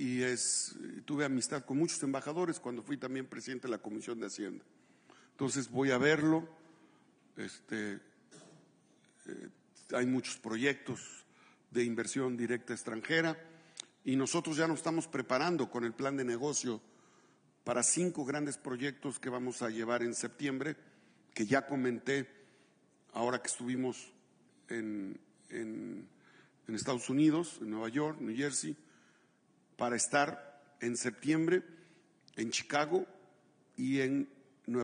y tuve amistad con muchos embajadores cuando fui también presidente de la Comisión de Hacienda. Entonces voy a verlo. Este, eh, hay muchos proyectos de inversión directa extranjera y nosotros ya nos estamos preparando con el plan de negocio para cinco grandes proyectos que vamos a llevar en septiembre, que ya comenté ahora que estuvimos en, en Estados Unidos, en Nueva York, New Jersey para estar en septiembre en Chicago y en